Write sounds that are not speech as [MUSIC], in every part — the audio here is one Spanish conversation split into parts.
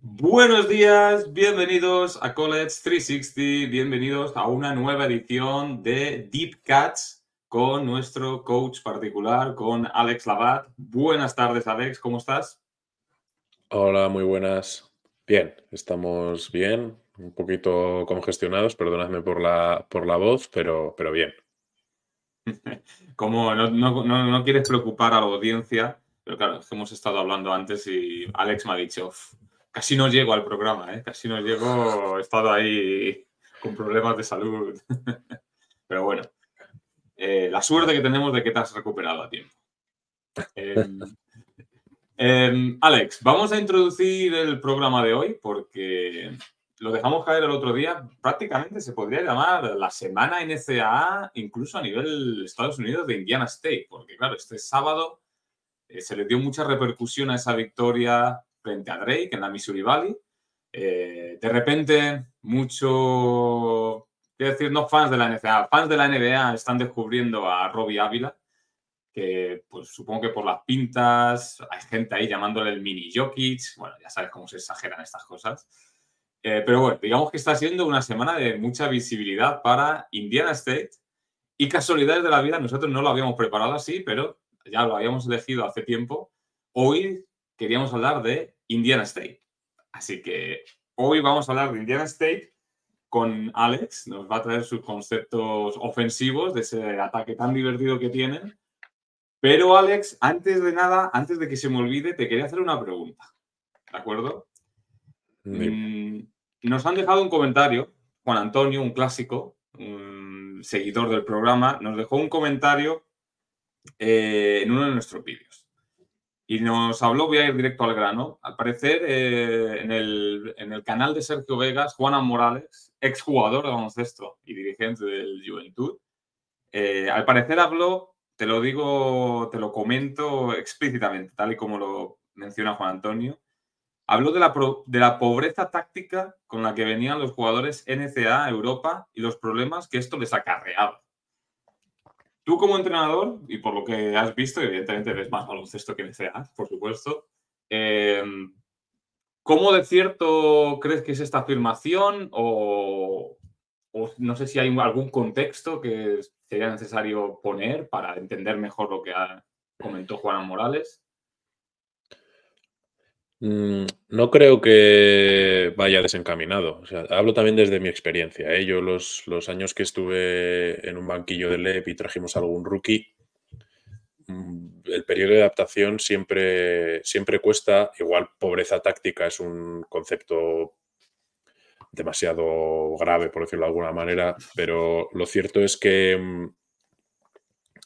Buenos días, bienvenidos a College 360, bienvenidos a una nueva edición de Deep Cuts con nuestro coach particular, con Alex Labat. Buenas tardes, Alex, ¿cómo estás? Hola, muy buenas. Bien, estamos bien, un poquito congestionados, perdonadme por la, por la voz, pero, pero bien. [LAUGHS] Como no, no quieres preocupar a la audiencia, pero claro, hemos estado hablando antes y Alex me ha dicho, Casi no llego al programa, ¿eh? Casi no llego, he estado ahí con problemas de salud. [LAUGHS] Pero bueno, eh, la suerte que tenemos de que te has recuperado a tiempo. Em, em, Alex, vamos a introducir el programa de hoy porque lo dejamos caer el otro día. Prácticamente se podría llamar la semana NCAA, incluso a nivel Estados Unidos de Indiana State, porque claro, este sábado eh, se le dio mucha repercusión a esa victoria a Drake en la Missouri Valley. Eh, de repente, mucho, quiero decir, no fans de la NBA fans de la NBA están descubriendo a Robbie Ávila, que pues supongo que por las pintas, hay gente ahí llamándole el mini Jokic, bueno, ya sabes cómo se exageran estas cosas. Eh, pero bueno, digamos que está siendo una semana de mucha visibilidad para Indiana State y casualidades de la vida, nosotros no lo habíamos preparado así, pero ya lo habíamos elegido hace tiempo. Hoy queríamos hablar de Indiana State. Así que hoy vamos a hablar de Indiana State con Alex. Nos va a traer sus conceptos ofensivos de ese ataque tan divertido que tienen. Pero Alex, antes de nada, antes de que se me olvide, te quería hacer una pregunta. ¿De acuerdo? Mm, nos han dejado un comentario, Juan Antonio, un clásico, un seguidor del programa, nos dejó un comentario eh, en uno de nuestros vídeos. Y nos habló, voy a ir directo al grano, al parecer eh, en, el, canal de Sergio Vegas, Juana Morales, exjugador de baloncesto y dirigente del Juventud, eh, al parecer habló, te lo digo, te lo comento explícitamente, tal y como lo menciona Juan Antonio, habló de la, de la pobreza táctica con la que venían los jugadores NCA Europa y los problemas que esto les acarreaba. Tú como entrenador, y por lo que has visto, evidentemente ves más baloncesto que Seas, por supuesto, em, ¿cómo de cierto crees que es esta afirmación? O, no sé si hay algún contexto que sería necesario poner para entender mejor lo que comentó Juan Morales. Mm, no creo que vaya desencaminado. hablo también desde mi experiencia. ¿eh? Yo los, años que estuve en un banquillo de LEP y trajimos algún rookie, mm, el periodo de adaptación siempre, siempre cuesta. Igual pobreza táctica es un concepto demasiado grave, por decirlo de alguna manera, pero lo cierto es que mm,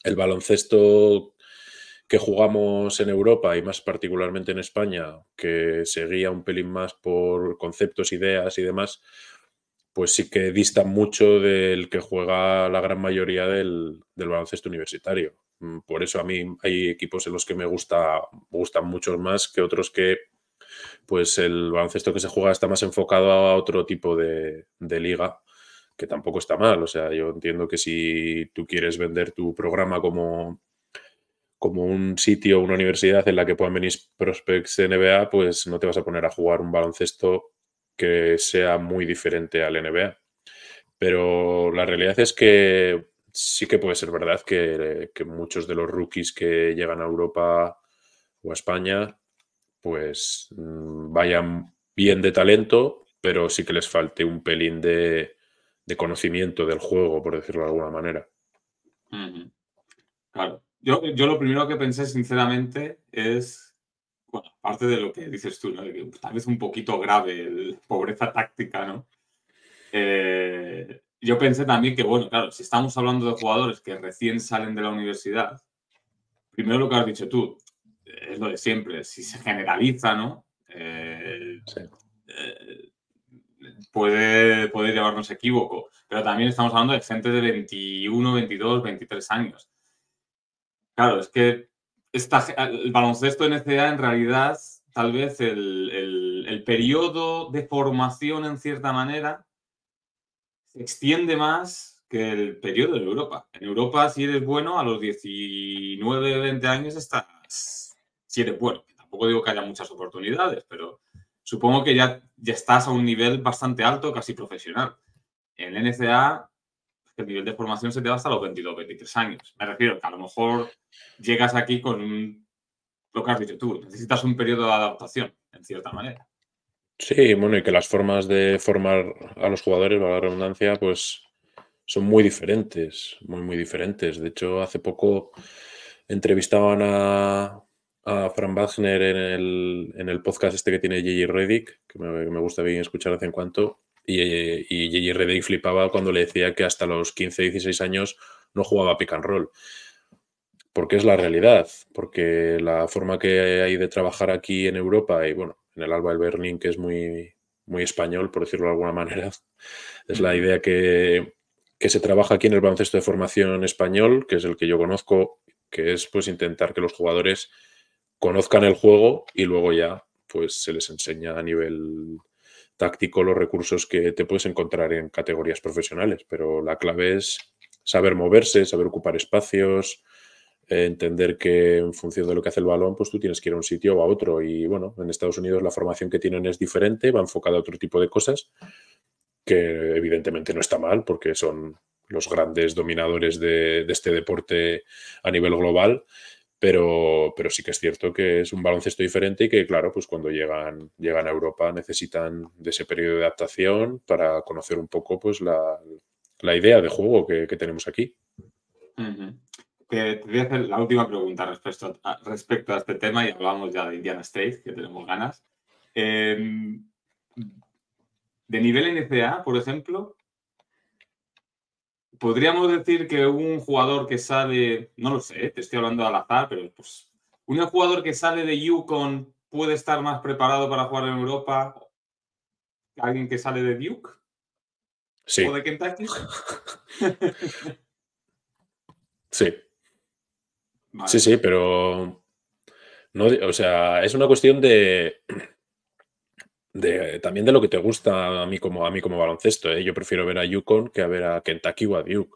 el baloncesto que jugamos en Europa y más particularmente en España, que seguía un pelín más por conceptos, ideas y demás, pues sí que dista mucho del que juega la gran mayoría del, baloncesto universitario. Mm, por eso a mí hay equipos en los que me gusta, gustan mucho más que otros que pues el baloncesto que se juega está más enfocado a otro tipo de, de, liga, que tampoco está mal. O sea, yo entiendo que si tú quieres vender tu programa como como un sitio, una universidad en la que puedan venir prospects de NBA, pues no te vas a poner a jugar un baloncesto que sea muy diferente al NBA. Pero la realidad es que sí que puede ser verdad que, muchos de los rookies que llegan a Europa o a España, pues mm, vayan bien de talento, pero sí que les falte un pelín de, conocimiento del juego, por decirlo de alguna manera. Claro. Yo, lo primero que pensé, sinceramente, es, bueno, aparte de lo que dices tú, ¿no? Que tal vez un poquito grave, pobreza táctica, ¿no? Eh, yo pensé también que, bueno, claro, si estamos hablando de jugadores que recién salen de la universidad, primero lo que has dicho tú, es lo de siempre, si se generaliza, ¿no? Eh, eh, puede, puede llevarnos equívoco, pero también estamos hablando de gente de 21, 22, 23 años. Claro, es que ah, el baloncesto NCA en realidad, tal vez el, el, periodo de formación en cierta manera se extiende más que el periodo en Europa. En Europa, si eres bueno, a los 19, 20 años estás, si eres bueno. Tampoco digo que haya muchas oportunidades, pero supongo que ya, ya estás a un nivel bastante alto, casi profesional. En NCA el nivel de formación se te da hasta los 22, 23 años. Me refiero que a lo mejor llegas aquí con un, lo que has dicho tú, necesitas un periodo de adaptación, en cierta manera. Sí, bueno, y que las formas de formar a los jugadores, para la redundancia, pues son muy diferentes, muy, muy diferentes. De hecho, hace poco entrevistaban a, a Fran Wagner en el, podcast este que tiene Gigi Reddick, que me, me gusta bien escuchar de vez en cuando, y, y flipaba cuando le decía que hasta los 15, 16 años no jugaba pick and roll. Porque es la realidad, porque la forma que hay de trabajar aquí en Europa y bueno, en el Alba del Berlín, que es muy, muy español, por decirlo de alguna [LAUGHS] manera, es la idea que, que se trabaja aquí en el baloncesto de formación español, que es el que yo conozco, que es pues intentar que los jugadores conozcan el juego y luego ya pues se les enseña a nivel táctico los recursos que te puedes encontrar en categorías profesionales, pero la clave es saber moverse, saber ocupar espacios, eh, entender que en función de lo que hace el balón, pues tú tienes que ir a un sitio o a otro. Y bueno, en Estados Unidos la formación que tienen es diferente, va enfocada a otro tipo de cosas, que evidentemente no está mal porque son los grandes dominadores de, de este deporte a nivel global pero, sí que es cierto que es un baloncesto diferente y que, claro, pues cuando llegan, llegan a Europa necesitan de ese periodo de adaptación para conocer un poco pues la, idea de juego que, tenemos aquí. Te, voy a hacer la última pregunta respecto a, respecto a este tema y hablamos ya de Indiana State, que tenemos ganas. Em, de nivel NCAA, por ejemplo, podríamos decir que un jugador que sale, no lo sé, te estoy hablando al azar, pero pues un jugador que sale de Yukon puede estar más preparado para jugar en Europa que alguien que sale de Duke sí. o de Kentucky. [LAUGHS] sí. Sí, sí, pero no, o sea, es una cuestión de de, también de lo que te gusta a mí como, a mí como baloncesto. ¿eh? Yo prefiero ver a Yukon que a ver a Kentucky o a Duke.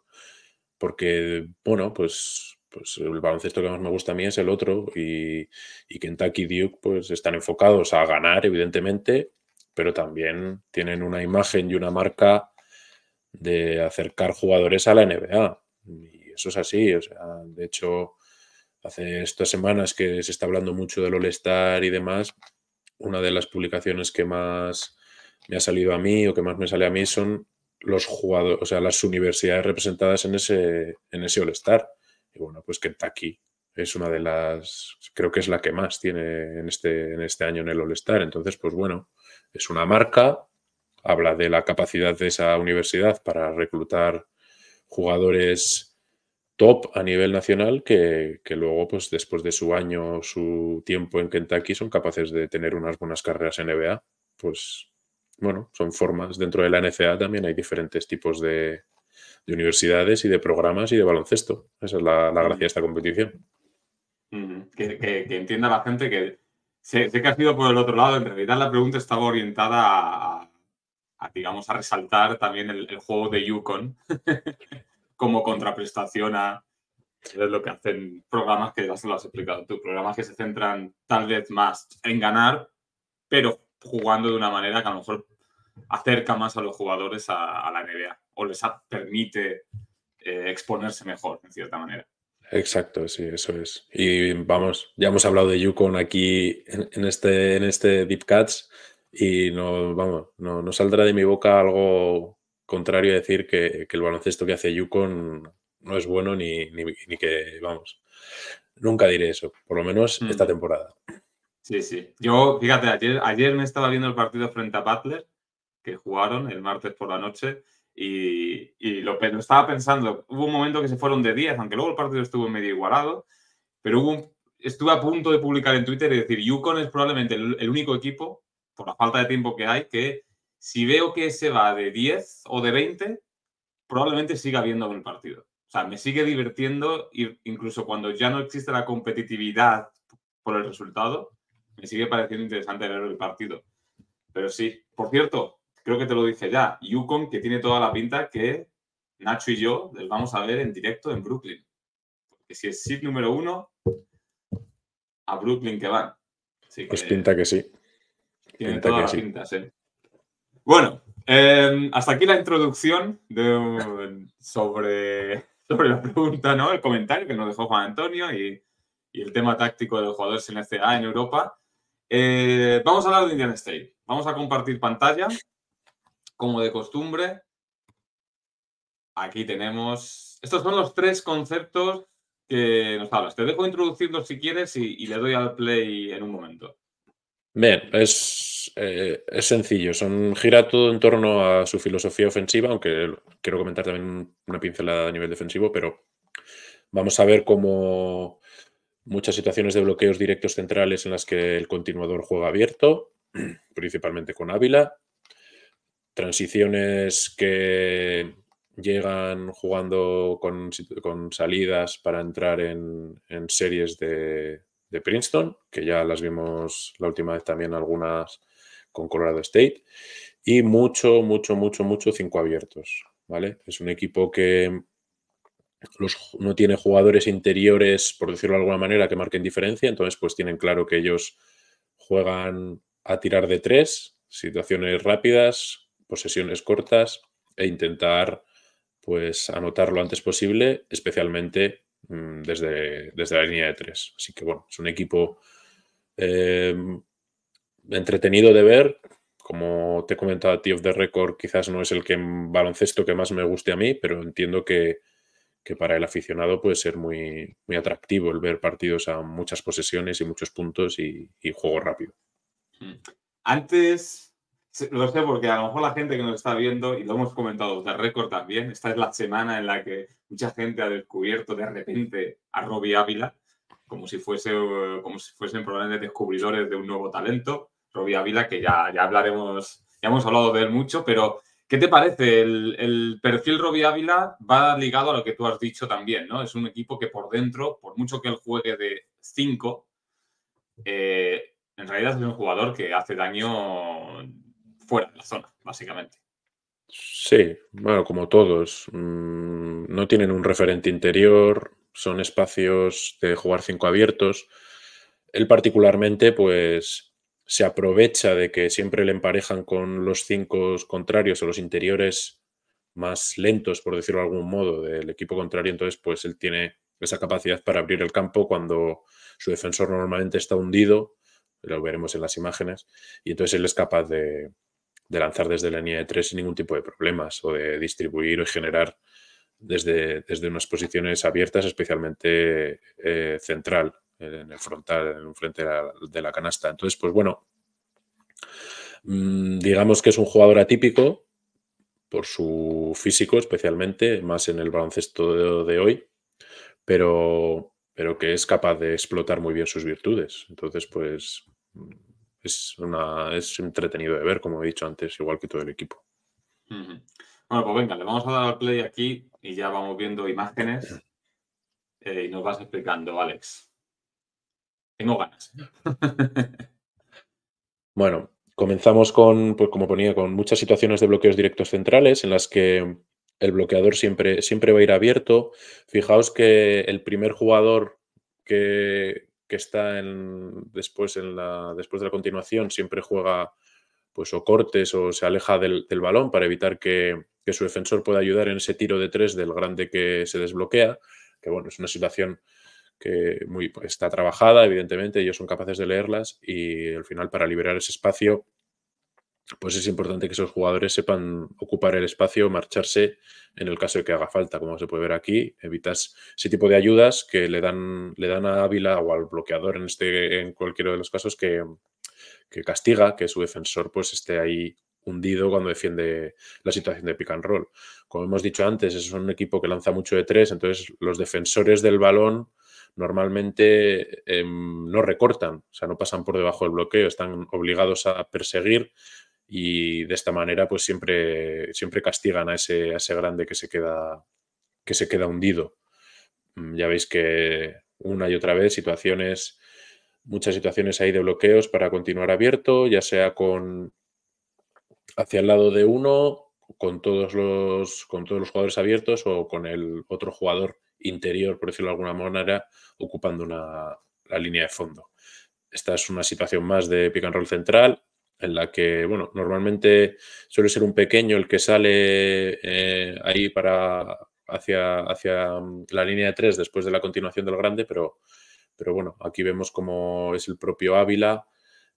Porque, bueno, pues, pues el baloncesto que más me gusta a mí es el otro. Y, y Kentucky y Duke pues, están enfocados a ganar, evidentemente, pero también tienen una imagen y una marca de acercar jugadores a la NBA. Y eso es así. O sea, de hecho, hace estas semanas que se está hablando mucho del All-Star y demás, una de las publicaciones que más me ha salido a mí o que más me sale a mí son los jugadores, o sea, las universidades representadas en ese, en ese All-Star. Y bueno, pues Kentucky es una de las, creo que es la que más tiene en este, en este año en el All-Star. Entonces, pues bueno, es una marca, habla de la capacidad de esa universidad para reclutar jugadores top a nivel nacional que, luego, pues después de su año, su tiempo en Kentucky, son capaces de tener unas buenas carreras en NBA. Pues bueno, son formas. Dentro de la NCA también hay diferentes tipos de, universidades y de programas y de baloncesto. Esa es la, gracia de esta competición. Que, entienda la gente que sé, que has ido por el otro lado. En realidad la pregunta estaba orientada a, digamos, a resaltar también el, el juego de Yukon. [LAUGHS] como contraprestación a lo que hacen programas que ya se lo has explicado tú, programas que se centran tal vez más en ganar, pero jugando de una manera que a lo mejor acerca más a los jugadores a, la NBA o les permite eh, exponerse mejor, en cierta manera. Exacto, sí, eso es. Y vamos, ya hemos hablado de Yukon aquí en, este, en este Deep Cuts y no, vamos, no saldrá de mi boca algo contrario a decir que, el baloncesto que hace Yukon no es bueno ni, ni, que, vamos, nunca diré eso, por lo menos mm. esta temporada. Sí, sí. Yo, fíjate, ayer, ayer me estaba viendo el partido frente a Butler, que jugaron el martes por la noche, y, lo, estaba pensando. Hubo un momento que se fueron de 10, aunque luego el partido estuvo medio igualado, pero hubo estuve a punto de publicar en Twitter y decir, Yukon es probablemente el único equipo, por la falta de tiempo que hay, que si veo que se va de 10 o de 20, probablemente siga viendo el partido. O sea, me sigue divirtiendo incluso cuando ya no existe la competitividad por el resultado, me sigue pareciendo interesante ver el partido. Pero sí, por cierto, creo que te lo dije ya, Yukon que tiene toda la pinta que Nacho y yo les vamos a ver en directo en Brooklyn. Porque si es seed número uno, a Brooklyn que van. sí pues pinta que sí. Tiene toda la pinta, sí. Bueno, em, hasta aquí la introducción sobre, la pregunta, ¿no? El comentario que nos dejó Juan Antonio y, el tema táctico de los jugadores en A en Europa. Eh, vamos a hablar de Indian State. Vamos a compartir pantalla, como de costumbre. Aquí tenemos. Estos son los tres conceptos que nos hablas. Te dejo introducirlos si quieres y le doy al play en un momento. Bien, eh, es, sencillo. Son, gira todo en torno a su filosofía ofensiva, aunque quiero comentar también una pincelada a nivel defensivo, pero vamos a ver cómo muchas situaciones de bloqueos directos centrales en las que el continuador juega abierto, [CLEARS THROAT] principalmente con Ávila. Transiciones que llegan jugando con, salidas para entrar en series de, de Princeton, que ya las vimos la última vez también algunas con Colorado State, y mucho, mucho, mucho, mucho cinco abiertos, ¿vale? Es un equipo que no tiene jugadores interiores, por decirlo de alguna manera, que marquen diferencia, entonces pues tienen claro que ellos juegan a tirar de tres, situaciones rápidas, posesiones cortas e intentar pues anotar lo antes posible, especialmente Mm, desde, desde la línea de tres. Así que bueno, es un equipo em, entretenido de ver. Como te he comentado a ti of the record, quizás no es el que baloncesto que más me guste a mí, pero entiendo que, para el aficionado puede ser muy, atractivo el ver partidos a muchas posesiones y muchos puntos y juego rápido. Hmm. Antes lo sé porque a lo mejor la gente que nos está viendo, y lo hemos comentado de récord también, esta es la semana en la que mucha gente ha descubierto de repente a Robbie Ávila, como si, fuese, eh, como si fuesen probablemente descubridores de un nuevo talento. Robbie Ávila, que ya, hablaremos, ya hemos hablado de él mucho, pero ¿qué te parece? El, perfil Robbie Ávila va ligado a lo que tú has dicho también, ¿no? Es un equipo que por dentro, por mucho que él juegue de 5, eh, en realidad es un jugador que hace daño fuera de la zona, básicamente. Sí, bueno, como todos, mm, no tienen un referente interior, son espacios de jugar cinco abiertos. Él particularmente, pues, se aprovecha de que siempre le emparejan con los cinco contrarios o los interiores más lentos, por decirlo de algún modo, del equipo contrario. Entonces, pues, él tiene esa capacidad para abrir el campo cuando su defensor normalmente está hundido, lo veremos en las imágenes, y entonces él es capaz de, de lanzar desde la línea de tres sin ningún tipo de problemas o de distribuir o generar desde, desde unas posiciones abiertas, especialmente eh, central, en el frontal, en un frente de la, canasta. Entonces, pues bueno, mm, digamos que es un jugador atípico por su físico especialmente, más en el baloncesto de, hoy, pero, pero que es capaz de explotar muy bien sus virtudes. Entonces, pues es, una, es entretenido de ver, como he dicho antes, igual que todo el equipo. Bueno, pues venga, le vamos a dar al play aquí y ya vamos viendo imágenes eh, y nos vas explicando, Alex. Tengo ganas. [LAUGHS] bueno, comenzamos con, pues como ponía, con muchas situaciones de bloqueos directos centrales en las que el bloqueador siempre, siempre va a ir abierto. Fijaos que el primer jugador que, que está en, después, en la, después de la continuación, siempre juega pues o cortes o se aleja del, balón para evitar que, que, su defensor pueda ayudar en ese tiro de tres del grande que se desbloquea, que bueno, es una situación que muy, está trabajada, evidentemente, ellos son capaces de leerlas y al final para liberar ese espacio pues es importante que esos jugadores sepan ocupar el espacio, marcharse en el caso de que haga falta, como se puede ver aquí. Evitas ese tipo de ayudas que le dan, le dan a Ávila o al bloqueador en, este, en cualquiera de los casos que, castiga que su defensor pues esté ahí hundido cuando defiende la situación de pick and roll. Como hemos dicho antes, es un equipo que lanza mucho de tres, entonces los defensores del balón normalmente em, no recortan, o sea, no pasan por debajo del bloqueo, están obligados a perseguir, y de esta manera pues siempre, siempre castigan a ese, a ese grande que se queda, que se queda hundido. Mm, ya veis que una y otra vez situaciones, muchas situaciones hay de bloqueos para continuar abierto, ya sea con hacia el lado de uno, con todos los, con todos los jugadores abiertos o con el otro jugador interior, por decirlo de alguna manera, ocupando una, la línea de fondo. Esta es una situación más de pick and roll central, en la que, bueno, normalmente suele ser un pequeño el que sale eh, ahí para hacia, hacia mm, la línea de tres después de la continuación del grande, pero, pero bueno, aquí vemos cómo es el propio Ávila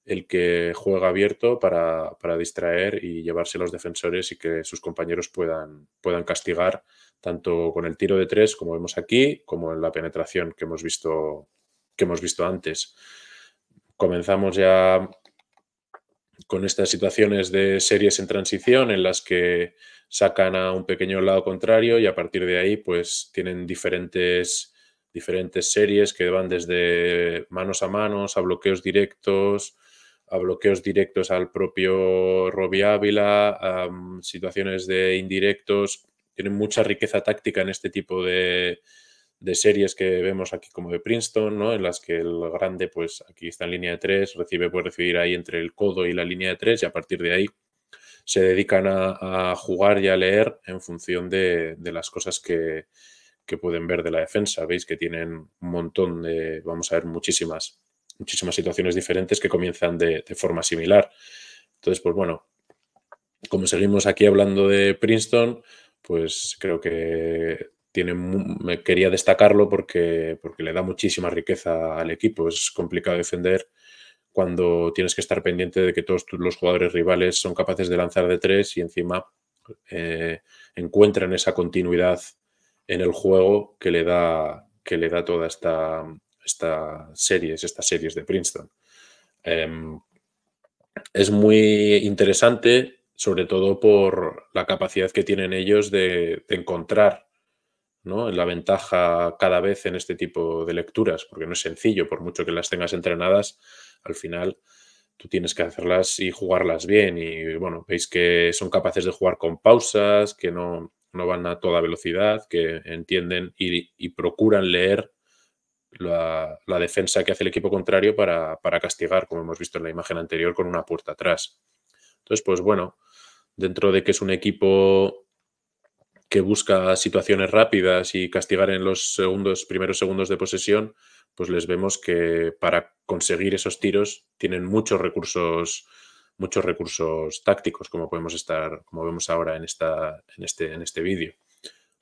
el que juega abierto para, para, distraer y llevarse a los defensores y que sus compañeros puedan, puedan castigar tanto con el tiro de tres, como vemos aquí, como en la penetración que hemos visto, que hemos visto antes. Comenzamos ya con estas situaciones de series en transición en las que sacan a un pequeño lado contrario y a partir de ahí pues tienen diferentes, diferentes series que van desde manos a manos a bloqueos directos, a bloqueos directos al propio Roby Ávila, a mm, situaciones de indirectos. Tienen mucha riqueza táctica en este tipo de, de series que vemos aquí como de Princeton, ¿no? en las que el grande, pues aquí está en línea de tres, recibe, puede recibir ahí entre el codo y la línea de tres y a partir de ahí se dedican a, jugar y a leer en función de, las cosas que, pueden ver de la defensa. Veis que tienen un montón de, vamos a ver, muchísimas, muchísimas situaciones diferentes que comienzan de, de forma similar. Entonces, pues bueno, como seguimos aquí hablando de Princeton, pues creo que tiene, me quería destacarlo porque, porque le da muchísima riqueza al equipo. Es complicado defender cuando tienes que estar pendiente de que todos los jugadores rivales son capaces de lanzar de tres y encima eh, encuentran esa continuidad en el juego que le da, que le da toda esta, esta series, estas series de Princeton. Em, es muy interesante, sobre todo por la capacidad que tienen ellos de encontrar ¿no? la ventaja cada vez en este tipo de lecturas, porque no es sencillo, por mucho que las tengas entrenadas, al final tú tienes que hacerlas y jugarlas bien. Y bueno, veis que son capaces de jugar con pausas, que no, van a toda velocidad, que entienden y, y procuran leer la, defensa que hace el equipo contrario para, para castigar, como hemos visto en la imagen anterior, con una puerta atrás. Entonces, pues bueno, dentro de que es un equipo que busca situaciones rápidas y castigar en los segundos, primeros segundos de posesión, pues les vemos que para conseguir esos tiros tienen muchos recursos, muchos recursos tácticos, como podemos estar, como vemos ahora en, esta, en este, en este vídeo.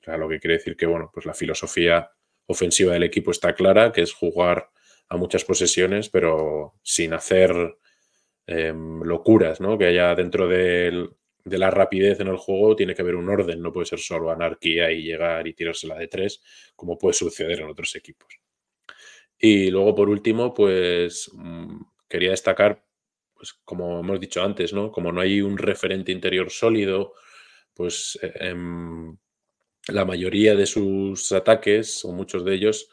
lo que quiere decir que bueno, pues la filosofía ofensiva del equipo está clara, que es jugar a muchas posesiones, pero sin hacer em, locuras, ¿no? Que haya dentro del, de la rapidez en el juego tiene que haber un orden, no puede ser solo anarquía y llegar y tirársela de tres, como puede suceder en otros equipos. Y luego, por último, pues mm, quería destacar, pues como hemos dicho antes, ¿no? Como no hay un referente interior sólido, pues em, la mayoría de sus ataques, o muchos de ellos,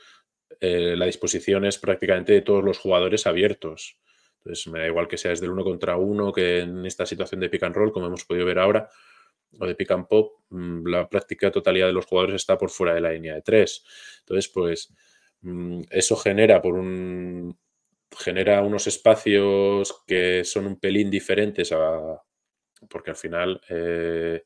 eh, la disposición es prácticamente de todos los jugadores abiertos. Entonces, me da igual que desde del uno contra uno, que en esta situación de pick and roll, como hemos podido ver ahora, o de pick and pop, mm, la práctica totalidad de los jugadores está por fuera de la línea de tres. Entonces, pues mm, eso genera por un genera unos espacios que son un pelín diferentes a porque al final eh,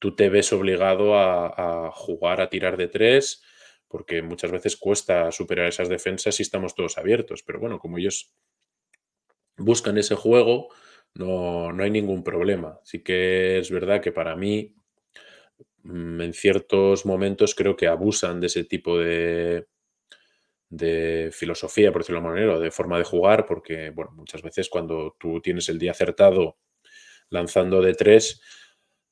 tú te ves obligado a, a, jugar a tirar de tres porque muchas veces cuesta superar esas defensas si estamos todos abiertos pero bueno como ellos buscan ese juego, no, hay ningún problema. Sí que es verdad que para mí, mm, en ciertos momentos, creo que abusan de ese tipo de, filosofía, por decirlo de manera, de forma de jugar, porque bueno, muchas veces cuando tú tienes el día acertado lanzando de tres,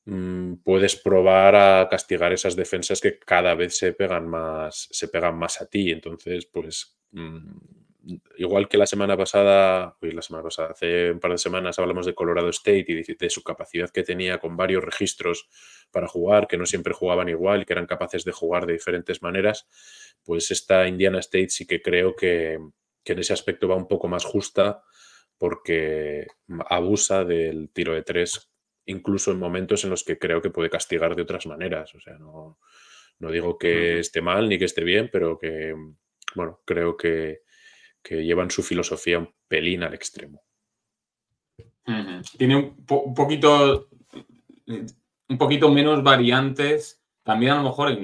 mm, puedes probar a castigar esas defensas que cada vez se pegan más, se pegan más a ti. Entonces, pues mm, igual que la semana pasada, la semana pasada, hace un par de semanas hablamos de Colorado State y de, su capacidad que tenía con varios registros para jugar, que no siempre jugaban igual, que eran capaces de jugar de diferentes maneras, pues esta Indiana State sí que creo que, en ese aspecto va un poco más justa porque abusa del tiro de tres, incluso en momentos en los que creo que puede castigar de otras maneras. O sea, no, no digo que esté mal ni que esté bien, pero que, bueno, creo que, que llevan su filosofía un pelín al extremo. Tiene un, poquito un poquito menos variantes, también a lo mejor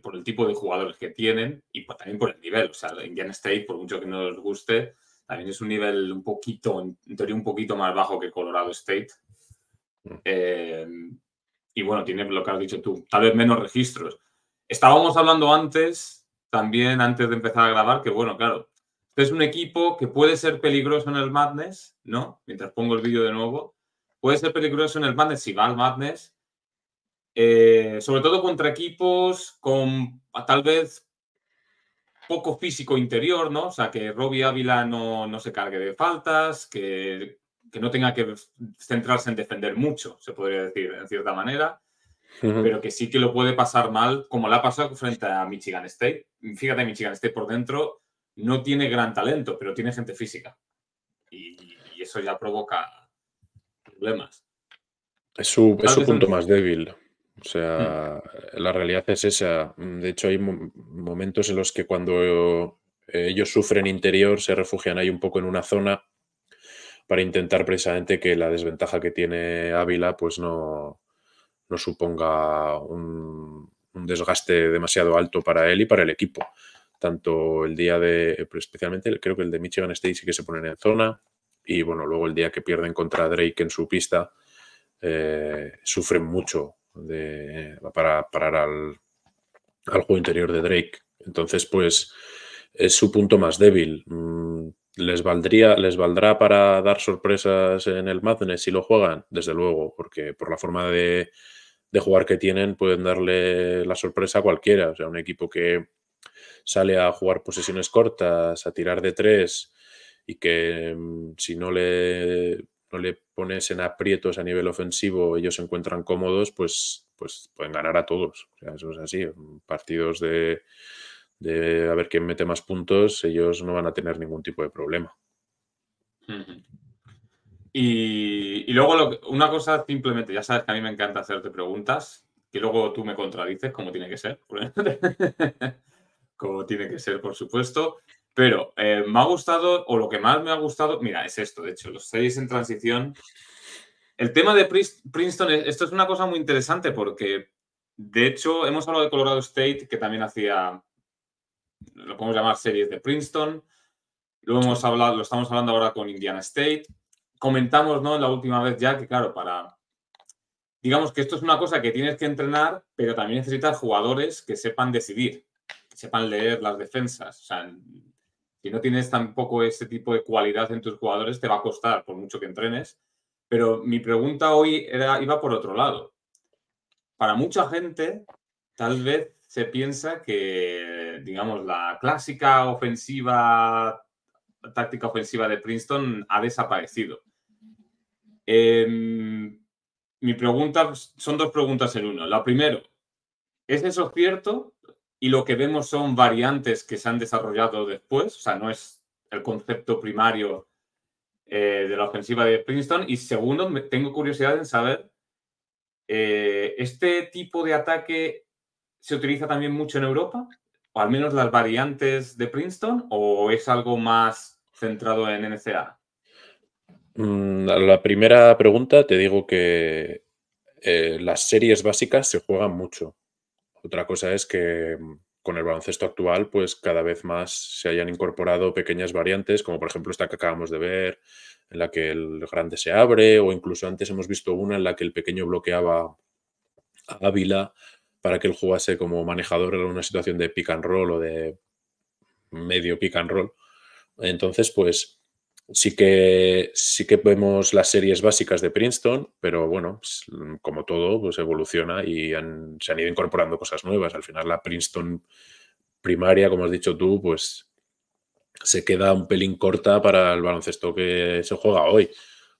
por el tipo de jugadores que tienen y también por el nivel. O sea, Indiana State, por mucho que no les guste, también es un nivel un poquito, en teoría, un poquito más bajo que Colorado State. Mm. Eh, y bueno, tiene lo que has dicho tú, tal vez menos registros. Estábamos hablando antes, también antes de empezar a grabar, que bueno, claro, es un equipo que puede ser peligroso en el Madness, ¿no? Mientras pongo el vídeo de nuevo. Puede ser peligroso en el Madness si va al Madness. Eh, sobre todo contra equipos con tal vez poco físico interior, ¿no? O sea, que Robbie Ávila no, se cargue de faltas, que, no tenga que centrarse en defender mucho, se podría decir, en cierta manera, pero que sí que lo puede pasar mal, como la ha pasado frente a Michigan State. Fíjate, Michigan State por dentro no tiene gran talento, pero tiene gente física. Y, eso ya provoca problemas. Es su, punto más débil. O sea, hmm. la realidad es esa. De hecho, hay momentos en los que cuando eh, ellos sufren interior, se refugian ahí un poco en una zona para intentar precisamente que la desventaja que tiene Ávila pues no, suponga un desgaste demasiado alto para él y para el equipo tanto el día de, eh, especialmente creo que el de Michigan State sí que se ponen en zona, y bueno, luego el día que pierden contra Drake en su pista, eh, sufren mucho eh, para parar al, juego interior de Drake. Entonces, pues es su punto más débil. Mm, ¿Les, valdría, ¿Les valdrá para dar sorpresas en el Madness si lo juegan? Desde luego, porque por la forma de, de jugar que tienen pueden darle la sorpresa a cualquiera. O sea, un equipo que, sale a jugar posesiones cortas, a tirar de tres y que mm, si no le, le pones en aprietos a nivel ofensivo, ellos se encuentran cómodos, pues, pues pueden ganar a todos. O sea, eso es así. Partidos de, de a ver quién mete más puntos, ellos no van a tener ningún tipo de problema. Y, luego una cosa simplemente, ya sabes que a mí me encanta hacerte preguntas, que luego tú me contradices como tiene que ser como tiene que ser, por supuesto. Pero eh, me ha gustado, o lo que más me ha gustado, mira, es esto, de hecho, los seis en transición. El tema de Princeton, e-, esto es una cosa muy interesante porque, de hecho, hemos hablado de Colorado State, que también hacía, lo podemos llamar series de Princeton. lo hemos hablado, lo estamos hablando ahora con Indiana State. Comentamos, ¿no? La última vez ya que, claro, para, digamos que esto es una cosa que tienes que entrenar, pero también necesitas jugadores que sepan decidir sepan leer las defensas. O sea, si no tienes tampoco ese tipo de cualidad en tus jugadores, te va a costar, por mucho que entrenes. Pero mi pregunta hoy era, iba por otro lado. Para mucha gente, tal vez se piensa que, digamos, la clásica ofensiva, táctica ofensiva de Princeton ha desaparecido. Em, mi pregunta son dos preguntas en uno. La primero, ¿es eso cierto? y lo que vemos son variantes que se han desarrollado después, o sea, no es el concepto primario eh, de la ofensiva de Princeton. Y segundo, tengo curiosidad en saber, eh, ¿este tipo de ataque se utiliza también mucho en Europa? ¿O al menos las variantes de Princeton? ¿O es algo más centrado en NCA? Mm, la primera pregunta, te digo que eh, las series básicas se juegan mucho. Otra cosa es que mm, con el baloncesto actual, pues cada vez más se hayan incorporado pequeñas variantes, como por ejemplo esta que acabamos de ver, en la que el grande se abre, o incluso antes hemos visto una en la que el pequeño bloqueaba a Ávila para que él jugase como manejador en una situación de pick and roll o de medio pick and roll. Entonces, pues Sí que, sí que vemos las series básicas de Princeton, pero bueno, pues, como todo, pues evoluciona y se han ido incorporando cosas nuevas. Al final la Princeton primaria, como has dicho tú, pues se queda un pelín corta para el baloncesto que se juega hoy,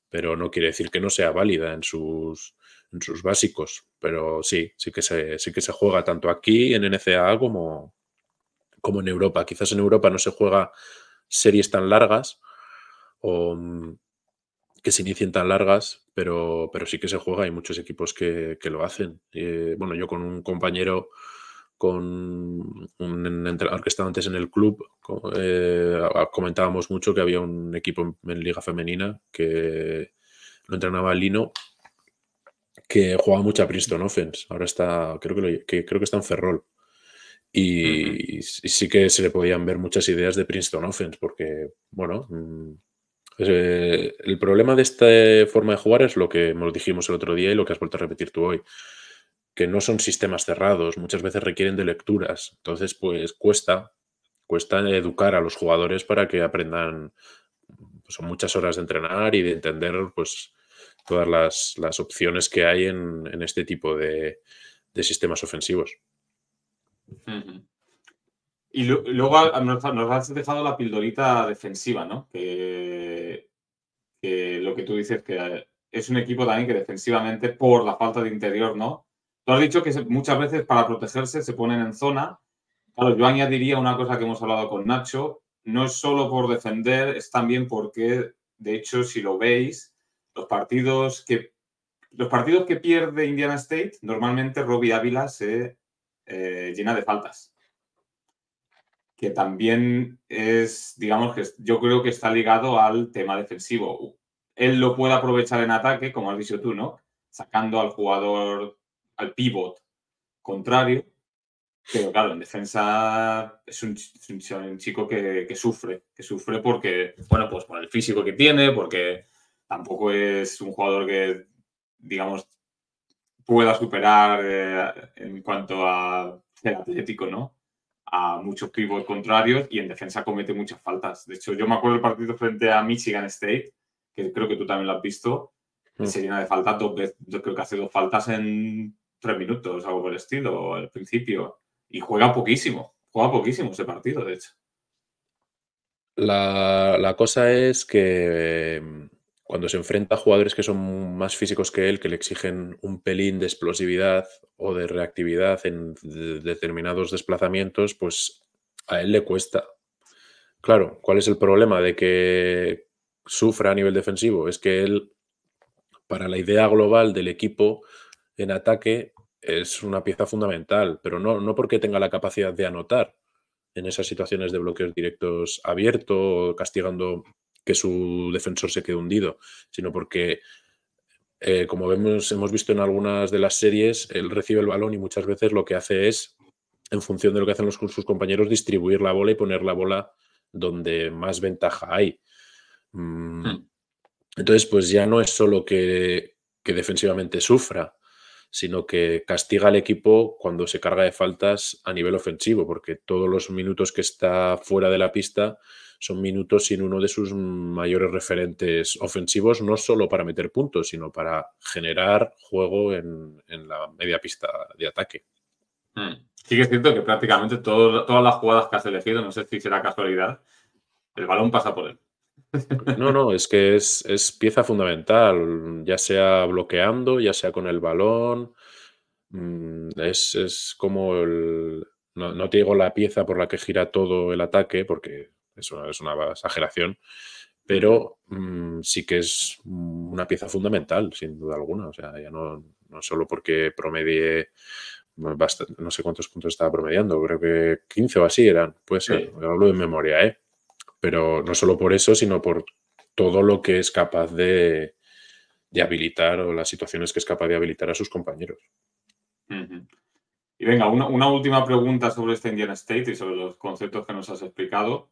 pero no quiere decir que no sea válida en sus, en sus básicos. Pero sí, sí que, se, sí que se juega tanto aquí en NCAA como, como en Europa. Quizás en Europa no se juega series tan largas, Mm, que se inicien tan largas, pero, pero sí que se juega. Hay muchos equipos que, lo hacen. Eh, bueno, yo con un compañero con un entrenador que estaba antes en el club, eh, comentábamos mucho que había un equipo en, Liga Femenina que lo entrenaba Lino, que jugaba mucho a Princeton Offense. Ahora está, creo que, creo que está en Ferrol. Y, y, sí que se le podían ver muchas ideas de Princeton Offense, porque, bueno, mm, pues, eh, el problema de esta eh, forma de jugar es lo que nos dijimos el otro día y lo que has vuelto a repetir tú hoy, que no son sistemas cerrados, muchas veces requieren de lecturas, entonces pues cuesta, cuesta educar a los jugadores para que aprendan, pues, son muchas horas de entrenar y de entender pues todas las, opciones que hay en, este tipo de, sistemas ofensivos. Y luego nos, has dejado la pildorita defensiva, ¿no? Que, lo que tú dices que es un equipo también que defensivamente, por la falta de interior, ¿no? Tú has dicho que muchas veces para protegerse se ponen en zona. Claro, yo añadiría una cosa que hemos hablado con Nacho. No es solo por defender, es también porque, de hecho, si lo veis, los partidos que, los partidos que pierde Indiana State, normalmente Robbie Ávila se eh, llena de faltas que también es, digamos que yo creo que está ligado al tema defensivo. Él lo puede aprovechar en ataque, como has dicho tú, ¿no? Sacando al jugador, al pivot contrario, pero claro, en defensa es un, chico que, sufre, que sufre porque, bueno, pues por el físico que tiene, porque tampoco es un jugador que, digamos, pueda superar eh, en cuanto a ser atlético, ¿no? a muchos pivot contrarios y en defensa comete muchas faltas. De hecho, yo me acuerdo el partido frente a Michigan State, que creo que tú también lo has visto, señor, mm. se llena de faltas dos veces, creo que hace dos faltas en tres minutos, algo por el estilo, al principio. Y juega poquísimo, juega poquísimo ese partido, de hecho. la cosa es que cuando se enfrenta a jugadores que son más físicos que él, que le exigen un pelín de explosividad o de reactividad en determinados desplazamientos, pues a él le cuesta. Claro, ¿cuál es el problema de que sufra a nivel defensivo? Es que él, para la idea global del equipo en ataque, es una pieza fundamental, pero no, no porque tenga la capacidad de anotar en esas situaciones de bloqueos directos abierto, castigando que su defensor se quede hundido, sino porque, eh, como hemos visto en algunas de las series, él recibe el balón y muchas veces lo que hace es, en función de lo que hacen los, sus compañeros, distribuir la bola y poner la bola donde más ventaja hay. Mm. Hmm. Entonces, pues ya no es solo que, que defensivamente sufra, sino que castiga al equipo cuando se carga de faltas a nivel ofensivo, porque todos los minutos que está fuera de la pista son minutos sin uno de sus mayores referentes ofensivos, no solo para meter puntos, sino para generar juego en, la media pista de ataque. Hmm. Sí que es cierto que prácticamente todas las jugadas que has elegido, no sé si será casualidad, el balón pasa por él. [LAUGHS] No, no, es que es, pieza fundamental, ya sea bloqueando, ya sea con el balón, mm, es, como el, no, no, te digo la pieza por la que gira todo el ataque, porque es una exageración, pero mm, sí que es una pieza fundamental, sin duda alguna. O sea, ya no, no solo porque promedie no sé cuántos puntos estaba promediando, creo que 15 o así eran, puede ser, hablo de memoria, ¿eh? Pero no solo por eso, sino por todo lo que es capaz de, habilitar o las situaciones que es capaz de habilitar a sus compañeros. Y venga, una, última pregunta sobre este Indian State y sobre los conceptos que nos has explicado.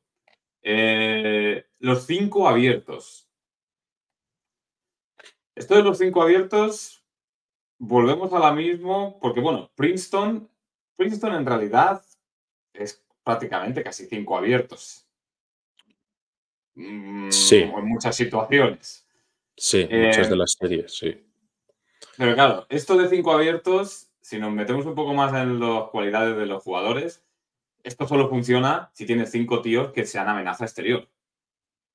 Eh, los cinco abiertos. Esto de los cinco abiertos, volvemos a la mismo, porque bueno, Princeton, Princeton en realidad es prácticamente casi cinco abiertos. Mm, sí. En muchas situaciones. Sí, eh, muchas de las series, sí. Pero claro, esto de cinco abiertos, si nos metemos un poco más en las cualidades de los jugadores, esto solo funciona si tienes cinco tíos que sean amenaza exterior.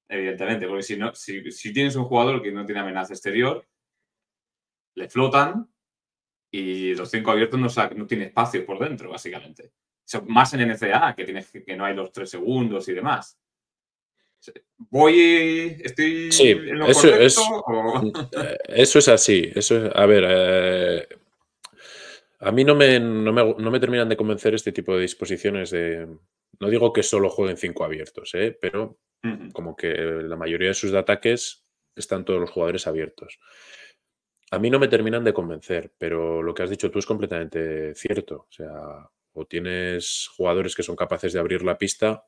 Evidentemente, porque si, no, si, tienes un jugador que no tiene amenaza exterior, le flotan y los cinco abiertos no, no tiene espacio por dentro, básicamente. Más en NCA, que, tienes, que no hay los tres segundos y demás. ¿Voy, estoy en lo eso, es, [LAUGHS] eso es así. Eso a ver, eh, a mí no me, no, me, terminan de convencer este tipo de disposiciones de... No digo que solo jueguen cinco abiertos, ¿eh? pero como que la mayoría de sus ataques están todos los jugadores abiertos. A mí no me terminan de convencer, pero lo que has dicho tú es completamente cierto. O sea, o tienes jugadores que son capaces de abrir la pista,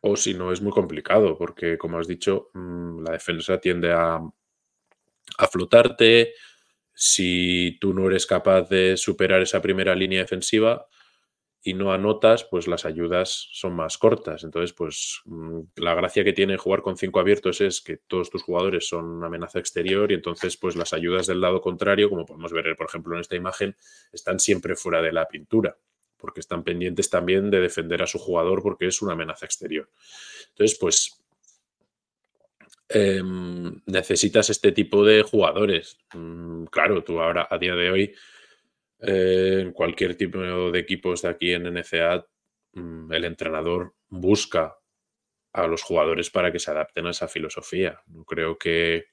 o si no es muy complicado, porque como has dicho, mm, la defensa tiende a, a flotarte, si tú no eres capaz de superar esa primera línea defensiva y no anotas, pues las ayudas son más cortas. Entonces, pues mm, la gracia que tiene jugar con cinco abiertos es que todos tus jugadores son una amenaza exterior y entonces, pues las ayudas del lado contrario, como podemos ver, por ejemplo, en esta imagen, están siempre fuera de la pintura porque están pendientes también de defender a su jugador porque es una amenaza exterior. Entonces, pues Em, necesitas este tipo de jugadores. Mm, claro, tú ahora, a día de hoy, eh, en cualquier tipo de equipos de aquí en NCA, mm, el entrenador busca a los jugadores para que se adapten a esa filosofía. No creo que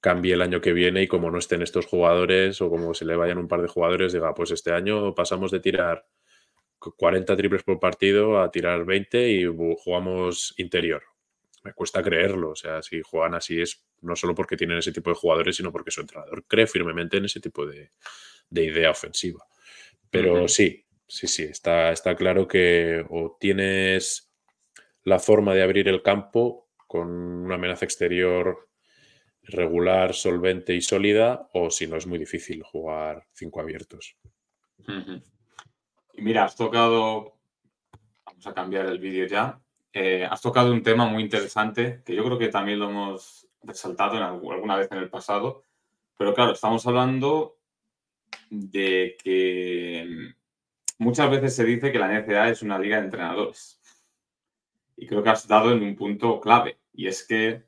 cambie el año que viene y como no estén estos jugadores o como se le vayan un par de jugadores, diga, pues este año pasamos de tirar 40 triples por partido a tirar 20 y jugamos interior me cuesta creerlo. O sea, si juegan así es no solo porque tienen ese tipo de jugadores, sino porque su entrenador cree firmemente en ese tipo de, idea ofensiva. Pero sí, sí, sí, está, está claro que o tienes la forma de abrir el campo con una amenaza exterior regular, solvente y sólida, o si no es muy difícil jugar cinco abiertos. Y mira, has tocado, vamos a cambiar el vídeo ya, eh, has tocado un tema muy interesante que yo creo que también lo hemos resaltado alguna vez en el pasado, pero claro, estamos hablando de que muchas veces se dice que la NCA es una liga de entrenadores. Y creo que has dado en un punto clave, y es que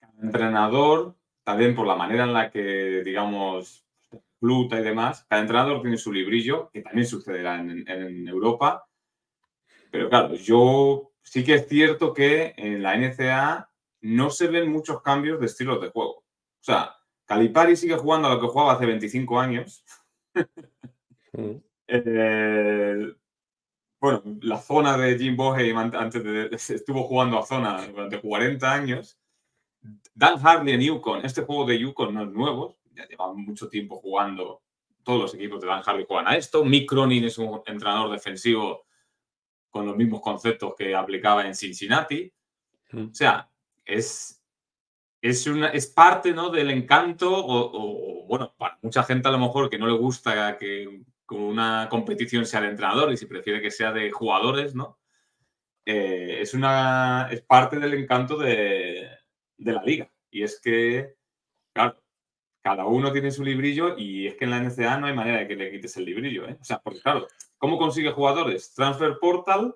cada entrenador, también por la manera en la que, digamos, fluta y demás, cada entrenador tiene su librillo, que también sucederá en, en Europa, pero claro, yo sí que es cierto que en la NCA no se ven muchos cambios de estilos de juego. O sea, Calipari sigue jugando a lo que jugaba hace 25 años. Mm. [LAUGHS] Eh, bueno, la zona de Jim Bohe antes [LAUGHS] estuvo jugando a zona durante 40 años. Dan Harley en Yukon, este juego de Yukon no es nuevo, ya lleva mucho tiempo jugando. Todos los equipos de Dan Harley juegan a esto. Mick Cronin es un entrenador defensivo con los mismos conceptos que aplicaba en Cincinnati. Mm. O sea, es, es, una, es parte ¿no? del encanto, o, bueno, para mucha gente a lo mejor que no le gusta que con una competición sea de entrenador y si prefiere que sea de jugadores, ¿no? Eh, es, una, es parte del encanto de, de la liga. Y es que, claro, cada uno tiene su librillo y es que en la NCA no hay manera de que le quites el librillo. ¿eh? O sea, porque claro, ¿cómo consigue jugadores? Transfer portal,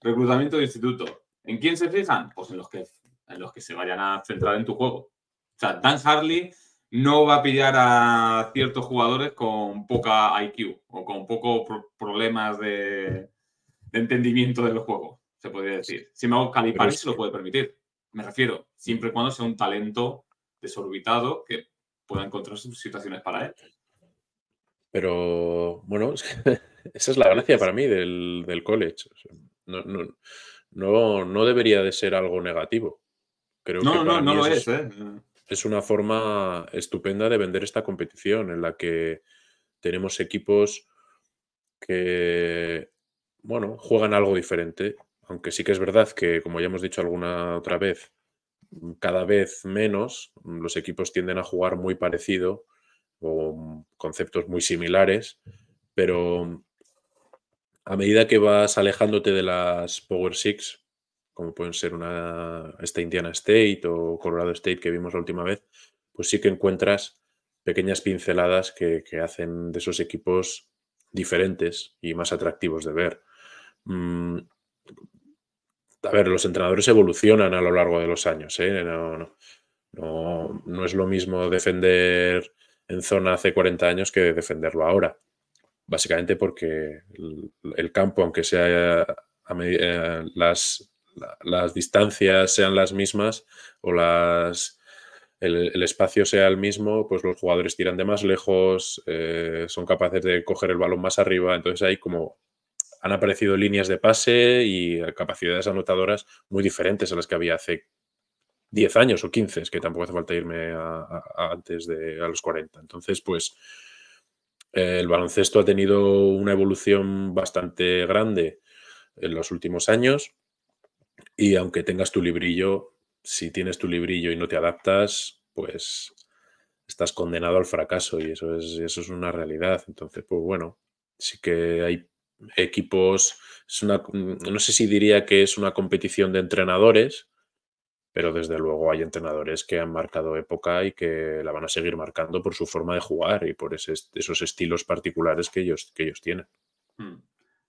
reclutamiento de instituto. ¿En quién se fijan? Pues en los que, en los que se vayan a centrar en tu juego. O sea, Dan Harley no va a pillar a ciertos jugadores con poca IQ o con pocos problemas de, de, entendimiento del juego, se podría decir. Si me hago Calipari, se lo puede permitir. Me refiero, siempre y cuando sea un talento desorbitado que pueda encontrar situaciones para él. Pero bueno, [LAUGHS] esa es la gracia para mí del, del college. No, no, debería de ser algo negativo. no, no, no lo es. ¿eh? es una forma estupenda de vender esta competición en la que tenemos equipos que, bueno, juegan algo diferente. Aunque sí que es verdad que, como ya hemos dicho alguna otra vez, Mm, cada vez menos, mm, los equipos tienden a jugar muy parecido o mm, conceptos muy similares, pero a medida que vas alejándote de las Power Six, como pueden ser una, esta Indiana State o Colorado State que vimos la última vez, pues sí que encuentras pequeñas pinceladas que, hacen de esos equipos diferentes y más atractivos de ver a ver, los entrenadores evolucionan a lo largo de los años. ¿eh? No, es lo mismo defender en zona hace 40 años que defenderlo ahora. Básicamente porque el, campo, aunque sea a eh, las, distancias sean las mismas o las el, espacio sea el mismo, pues los jugadores tiran de más lejos, eh, son capaces de coger el balón más arriba, entonces hay como han aparecido líneas de pase y capacidades anotadoras muy diferentes a las que había hace 10 años o 15, es que tampoco hace falta irme antes de a los 40. Entonces, pues eh, el baloncesto ha tenido una evolución bastante grande en los últimos años y aunque tengas tu librillo, si tienes tu librillo y no te adaptas, pues estás condenado al fracaso y eso es, eso es una realidad. Entonces, pues bueno, sí que hay equipos, no sé si diría que es una competición de entrenadores, pero desde luego hay entrenadores que han marcado época y que la van a seguir marcando por su forma de jugar y por esos estilos particulares que ellos, que ellos tienen. Hmm.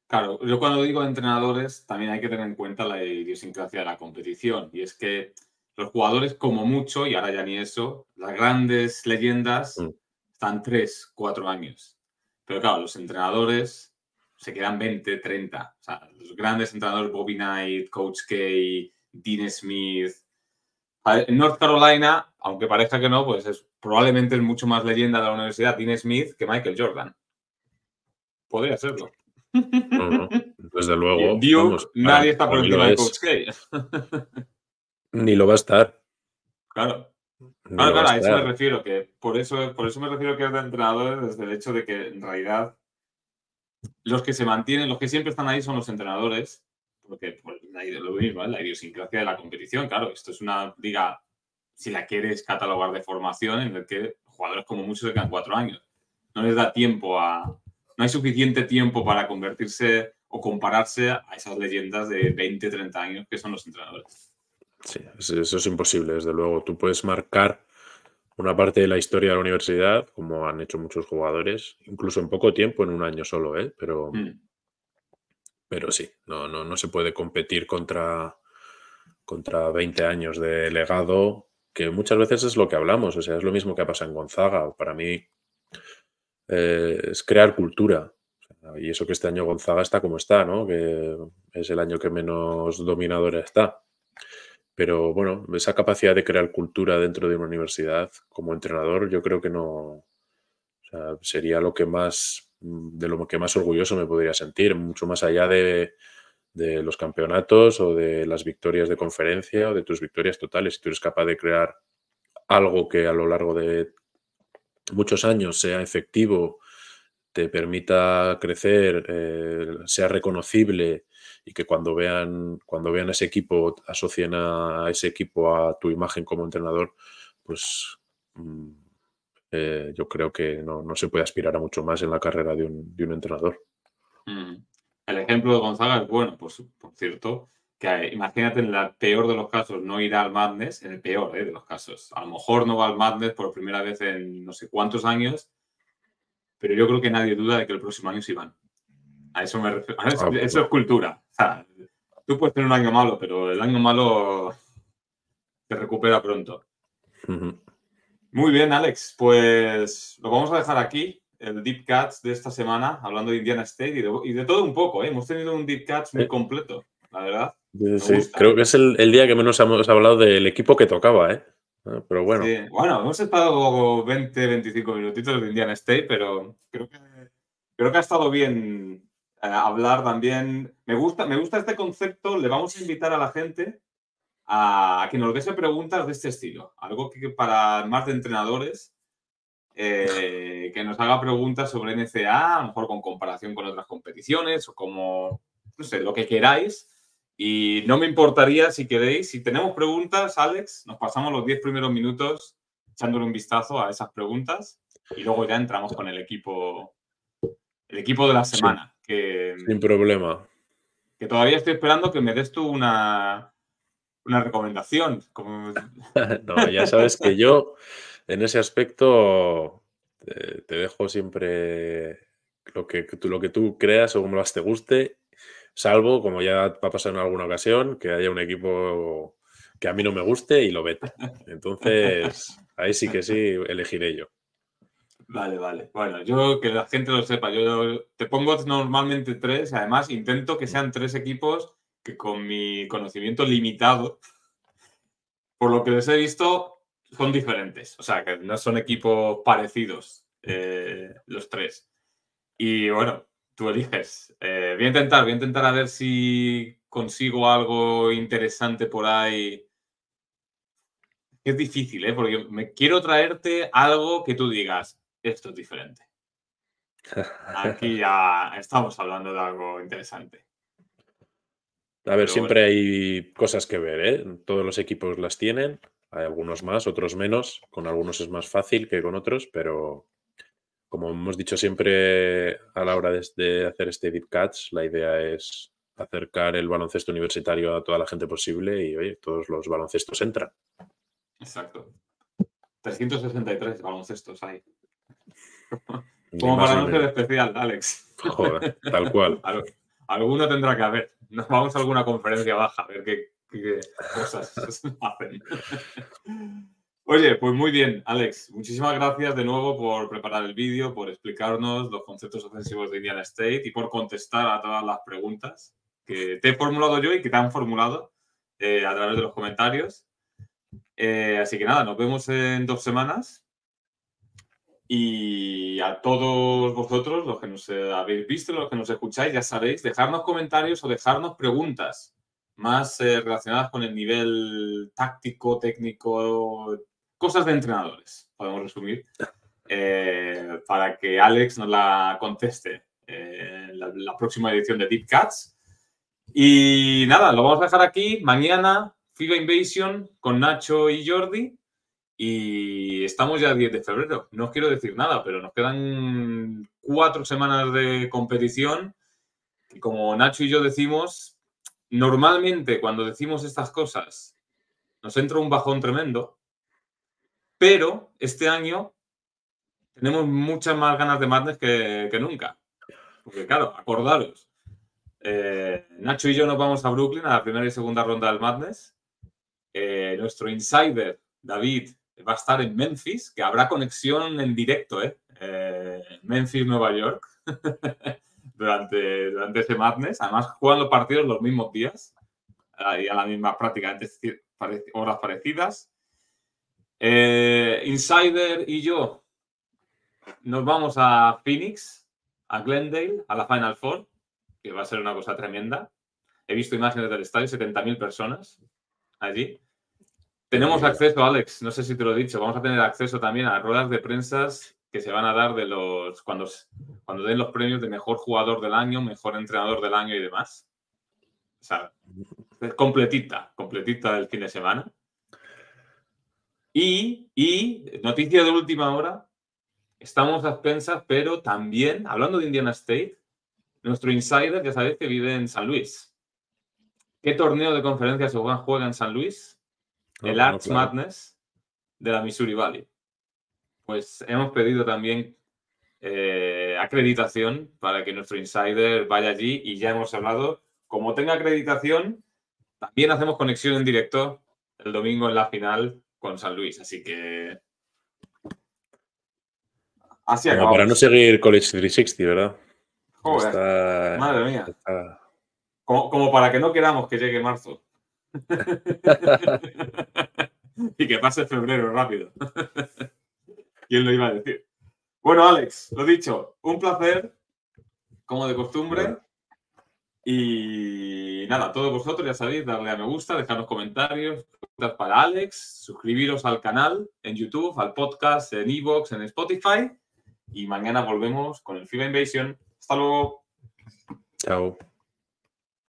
Claro, yo cuando digo entrenadores también hay que tener en cuenta la idiosincrasia de la competición y es que los jugadores como mucho, y ahora ya ni eso, las grandes leyendas hmm. están tres, cuatro años. Pero claro, los entrenadores se quedan 20, 30. O sea, los grandes entrenadores, Bobby Knight, Coach K, Dean Smith. En North Carolina, aunque parezca que no, pues es, probablemente es mucho más leyenda de la universidad Dean Smith que Michael Jordan. Podría serlo. desde luego. [LAUGHS] Duke, nadie está por encima de Coach K. Ni lo va a estar. Claro. claro, claro, a, eso me refiero, que por eso, por eso me refiero que es de entrenadores, desde el hecho de que en realidad los que se mantienen, los que siempre están ahí son los entrenadores, porque pues, lo mismo, la idiosincrasia de la competición, claro, esto es una liga, si la quieres catalogar de formación, en el que jugadores como muchos se quedan cuatro años. No les da tiempo a, no hay suficiente tiempo para convertirse o compararse a esas leyendas de 20, 30 años que son los entrenadores. Sí, eso es imposible, desde luego. Tú puedes marcar una parte de la historia de la universidad, como han hecho muchos jugadores, incluso en poco tiempo, en un año solo, ¿eh? pero, hmm. pero sí, no, no, no se puede competir contra, contra 20 años de legado, que muchas veces es lo que hablamos, o sea, es lo mismo que pasa en Gonzaga. Para mí eh, es crear cultura. Y eso que este año Gonzaga está como está, ¿no? Que es el año que menos dominadora está. Pero bueno, esa capacidad de crear cultura dentro de una universidad como entrenador, yo creo que no sería lo que más mm, de lo que más orgulloso me podría sentir, mucho más allá de, de los campeonatos o de las victorias de conferencia o de tus victorias totales. Si tú eres capaz de crear algo que a lo largo de muchos años sea efectivo, te permita crecer, eh, sea reconocible y que cuando vean, cuando vean ese equipo, asocien a ese equipo a tu imagen como entrenador, pues mm, eh, yo creo que no, se puede aspirar a mucho más en la carrera de un, entrenador. Mm. El ejemplo de Gonzaga es bueno, pues, por cierto, que eh, imagínate en el peor de los casos no ir al Madness, en el peor eh, de los casos. A lo mejor no va al Madness por primera vez en no sé cuántos años, pero yo creo que nadie duda de que el próximo año sí van. A eso me refiero. Ah, eso es cultura sea, tú puedes tener un año malo, pero el año malo se recupera pronto. Muy bien, Alex. Pues lo vamos a dejar aquí, el Deep Cuts de esta semana, hablando de Indiana State y de, todo un poco. ¿eh? Hemos tenido un Deep Cuts muy completo, la verdad. Sí, creo que es el, día que menos hemos hablado del equipo que tocaba, ¿eh? Ah, pero bueno. Bueno, hemos estado 20, 25 minutitos de Indiana State, pero creo que ha estado bien hablar también. Me gusta, me gusta este concepto. Le vamos a invitar a la gente a, que nos dése preguntas de este estilo. Algo que para más de entrenadores, eh, que nos haga preguntas sobre NCA, a lo mejor con comparación con otras competiciones o como, no sé, lo que queráis. Y no me importaría si queréis, si tenemos preguntas, Alex, nos pasamos los 10 primeros minutos echándole un vistazo a esas preguntas y luego ya entramos con el equipo, el equipo de la semana que... Sin problema. Que todavía estoy esperando que me des tú una, una recomendación. Como... [LAUGHS] ya sabes que yo en ese aspecto te, dejo siempre lo que, lo que tú creas como más te guste, salvo, como ya va a pasar en alguna ocasión, que haya un equipo que a mí no me guste y lo vete. Entonces, ahí sí que sí elegiré yo. Vale, vale. Bueno, yo que la gente lo sepa, yo te pongo normalmente tres, además intento que sean tres equipos que con mi conocimiento limitado, por lo que les he visto, son diferentes. O sea, que no son equipos parecidos eh, los tres. Y bueno, tú eliges. Eh, voy a intentar, voy a intentar a ver si consigo algo interesante por ahí. Es difícil, ¿eh? Porque me quiero traerte algo que tú digas esto es diferente. Aquí ya estamos hablando de algo interesante. A ver, siempre hay cosas que ver, ¿eh? Todos los equipos las tienen, hay algunos más, otros menos, con algunos es más fácil que con otros, pero como hemos dicho siempre a la hora de, hacer este Deep Cuts, la idea es acercar el baloncesto universitario a toda la gente posible y, oye, todos los baloncestos entran. Exacto. 363 baloncestos hay. Como para no ser especial, Alex. Joder, tal cual. [LAUGHS] alguno tendrá que haber. Nos vamos a alguna conferencia baja a ver qué, cosas [LAUGHS] hacen. Oye, pues muy bien, Alex. Muchísimas gracias de nuevo por preparar el vídeo, por explicarnos los conceptos ofensivos de Indian State y por contestar a todas las preguntas que te he formulado yo y que te han formulado eh, a través de los comentarios. Eh, así que nada, nos vemos en dos semanas y a todos vosotros, los que nos eh, habéis visto, los que nos escucháis, ya sabéis, dejarnos comentarios o dejarnos preguntas más eh, relacionadas con el nivel táctico, técnico, cosas de entrenadores, podemos resumir, [LAUGHS] eh, para que Alex nos la conteste en la, próxima edición de Deep Cats. Y nada, lo vamos a dejar aquí. Mañana, FIBA Invasion con Nacho y Jordi. Y estamos ya 10 de febrero. No os quiero decir nada, pero nos quedan cuatro semanas de competición. Y como Nacho y yo decimos, normalmente cuando decimos estas cosas nos entra un bajón tremendo, pero este año tenemos muchas más ganas de Madness que, nunca. Porque claro, acordaros, eh, Nacho y yo nos vamos a Brooklyn a la primera y segunda ronda del Madness. Eh, nuestro insider, David, va a estar en Memphis, que habrá conexión en directo, ¿eh? eh Memphis, Nueva York, [LAUGHS] durante, durante ese martes. Además, juegan los partidos los mismos días y a la misma prácticamente horas parecidas. Eh, Insider y yo nos vamos a Phoenix, a Glendale, a la Final Four, que va a ser una cosa tremenda. He visto imágenes del estadio, 70.000 personas allí. Tenemos acceso, Alex, no sé si te lo he dicho, vamos a tener acceso también a ruedas de prensas que se van a dar de los cuando, cuando den los premios de mejor jugador del año, mejor entrenador del año y demás. O sea, completita, completita del fin de semana. Y, y noticia de última hora, estamos a expensas, pero también, hablando de Indiana State, nuestro insider, ya sabéis que vive en San Luis. ¿Qué torneo de conferencia se juega en San Luis? el Arts Madness de la Missouri Valley. Pues hemos pedido también eh, acreditación para que nuestro insider vaya allí y ya hemos hablado. Como tenga acreditación, también hacemos conexión en directo el domingo en la final con San Luis. Así que. Así para no seguir College 360, ¿verdad? Joder, madre mía. como para que no queramos que llegue marzo. [LAUGHS] y que pase febrero rápido. y [LAUGHS] él lo iba a decir? Bueno, Alex, lo dicho, un placer, como de costumbre. Y nada, todos vosotros ya sabéis, darle a me gusta, los comentarios, preguntas para Alex, suscribiros al canal en YouTube, al podcast, en Evox, en Spotify. Y mañana volvemos con el FIBA Invasion. Hasta luego. Chao.